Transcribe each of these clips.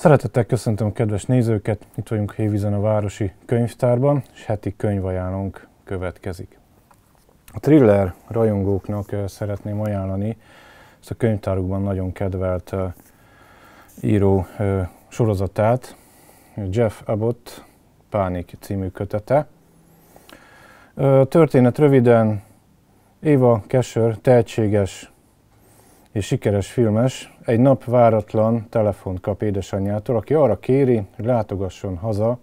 Szeretettel köszöntöm a kedves nézőket, itt vagyunk Hévízen a Városi Könyvtárban, és heti könyvajánlónk következik. A thriller rajongóknak eh, szeretném ajánlani ezt a könyvtárukban nagyon kedvelt eh, író eh, sorozatát, Jeff Abbott Pánik című kötete. Történet röviden, Éva Kesör tehetséges és sikeres filmes egy nap váratlan telefont kap édesanyjától, aki arra kéri, hogy látogasson haza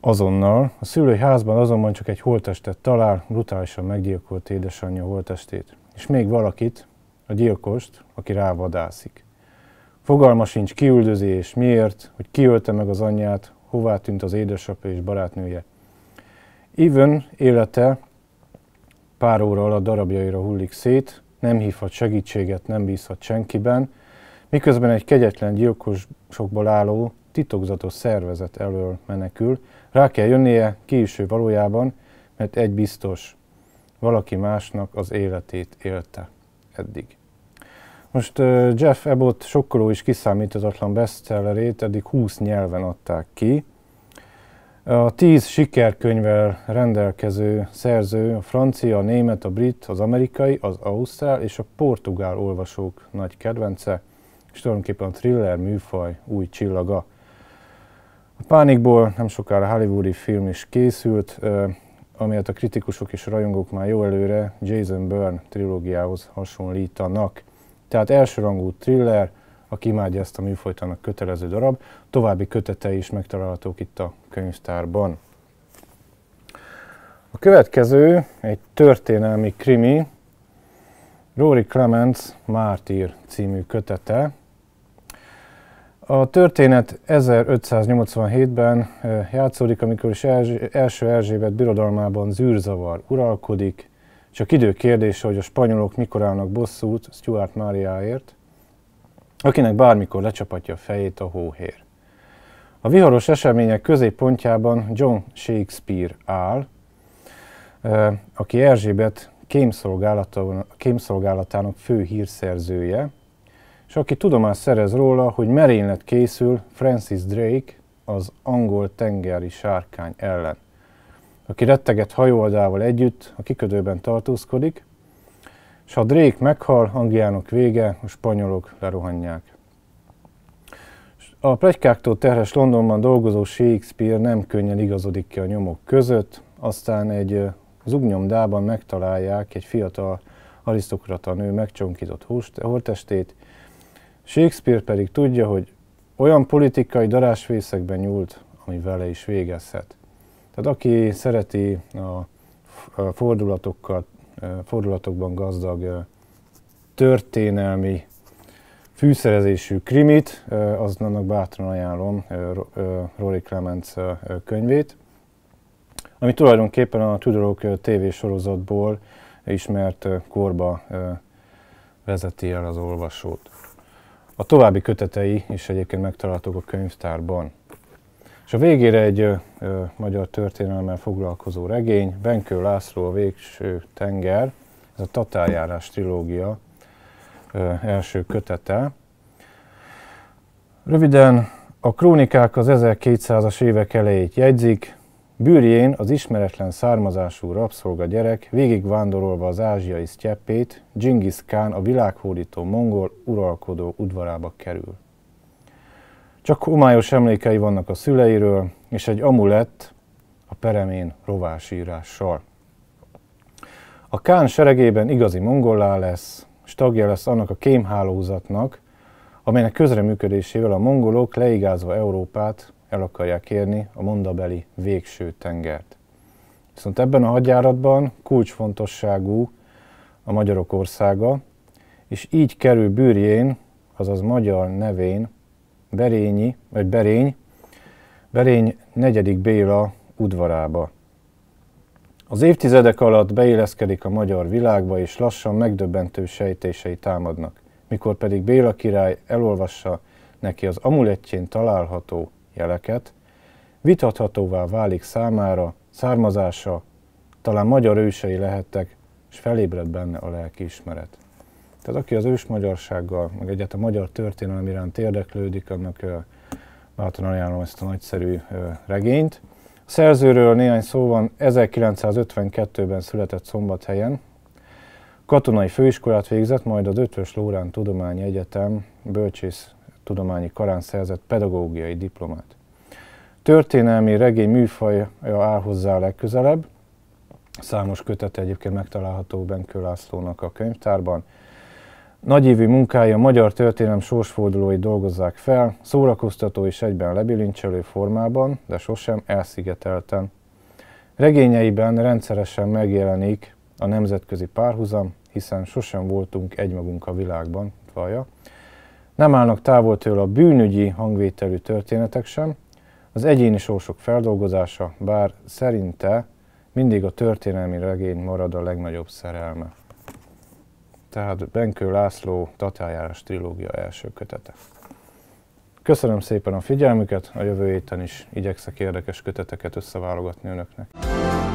azonnal. A szülői házban azonban csak egy holttestet talál, brutálisan meggyilkolt édesanyja holttestét. És még valakit, a gyilkost, aki rávadászik. Fogalma sincs kiüldözi és miért, hogy kiölte meg az anyját, hová tűnt az édesapja és barátnője. Even élete pár óra alatt darabjaira hullik szét, nem hívhat segítséget, nem bízhat senkiben, miközben egy kegyetlen gyilkosokból álló, titokzatos szervezet elől menekül, rá kell jönnie, ki is ő valójában, mert egy biztos, valaki másnak az életét élte eddig. Most Jeff Abbott sokkoló és kiszámíthatatlan bestsellerét eddig 20 nyelven adták ki, a tíz sikerkönyvvel rendelkező szerző a francia, a német, a brit, az amerikai, az ausztrál és a portugál olvasók nagy kedvence, és tulajdonképpen a thriller műfaj új csillaga. A pánikból nem sokára hollywoodi film is készült, amelyet a kritikusok és a rajongók már jó előre Jason Byrne trilógiához hasonlítanak. Tehát elsőrangú thriller, aki imádja ezt a műfajt, annak kötelező darab. További kötetei is megtalálhatók itt a könyvtárban. A következő egy történelmi krimi, Rory Clements Mártír című kötete. A történet 1587-ben eh, játszódik, amikor is első Erzsébet birodalmában zűrzavar uralkodik, csak idő kérdése, hogy a spanyolok mikor állnak bosszút Stuart Máriáért, akinek bármikor lecsapatja a fejét a hóhér. A viharos események középpontjában John Shakespeare áll, aki Erzsébet kémszolgálatának fő hírszerzője, és aki tudomást szerez róla, hogy merénylet készül Francis Drake az angol tengeri sárkány ellen, aki retteget hajóadával együtt a kiködőben tartózkodik, és ha Drake meghal, Angliának vége, a spanyolok lerohanják. A plegykáktól terhes Londonban dolgozó Shakespeare nem könnyen igazodik ki a nyomok között, aztán egy zugnyomdában megtalálják egy fiatal arisztokrata nő megcsonkított holtestét, Shakespeare pedig tudja, hogy olyan politikai darásfészekben nyúlt, ami vele is végezhet. Tehát aki szereti a fordulatokkal fordulatokban gazdag történelmi fűszerezésű krimit, az annak bátran ajánlom Rory Clements könyvét, ami tulajdonképpen a Tudorok TV sorozatból ismert korba vezeti el az olvasót. A további kötetei is egyébként megtalálhatók a könyvtárban. És a végére egy ö, ö, magyar történelemmel foglalkozó regény, Benkő László a végső tenger, ez a Tatáljárás trilógia ö, első kötete. Röviden, a krónikák az 1200-as évek elejét jegyzik, Bűrjén az ismeretlen származású rabszolga gyerek végigvándorolva az ázsiai sztyeppét, Genghis Khan a világhódító mongol uralkodó udvarába kerül. Csak homályos emlékei vannak a szüleiről, és egy amulett a peremén rovásírással. A Kán seregében igazi mongollá lesz, és tagja lesz annak a kémhálózatnak, amelynek közreműködésével a mongolok leigázva Európát el akarják érni a mondabeli végső tengert. Viszont ebben a hadjáratban kulcsfontosságú a magyarok országa, és így kerül bűrjén, azaz magyar nevén Berényi, vagy Berény, Berény negyedik Béla udvarába. Az évtizedek alatt beilleszkedik a magyar világba, és lassan megdöbbentő sejtései támadnak, mikor pedig Béla király elolvassa neki az amulettjén található jeleket, vitathatóvá válik számára, származása, talán magyar ősei lehettek, és felébred benne a ismeret. Tehát aki az ős magyarsággal, meg egyáltalán a magyar történelem iránt érdeklődik, annak bátran ajánlom ezt a nagyszerű regényt. A szerzőről néhány szó van, 1952-ben született Szombathelyen, Katonai főiskolát végzett, majd az Ötös Lórán Tudományi Egyetem bölcsész tudományi karán szerzett pedagógiai diplomát. Történelmi regény műfaja áll hozzá a legközelebb, számos kötete egyébként megtalálható Benkő Lászlónak a könyvtárban, Nagyívű munkája magyar történelem sorsfordulói dolgozzák fel, szórakoztató és egyben lebilincselő formában, de sosem elszigetelten. Regényeiben rendszeresen megjelenik a nemzetközi párhuzam, hiszen sosem voltunk egymagunk a világban, vallja. Nem állnak távol tőle a bűnügyi hangvételű történetek sem, az egyéni sorsok feldolgozása, bár szerinte mindig a történelmi regény marad a legnagyobb szerelme tehát Benkő László Tatájárás trilógia első kötete. Köszönöm szépen a figyelmüket, a jövő héten is igyekszek érdekes köteteket összeválogatni önöknek.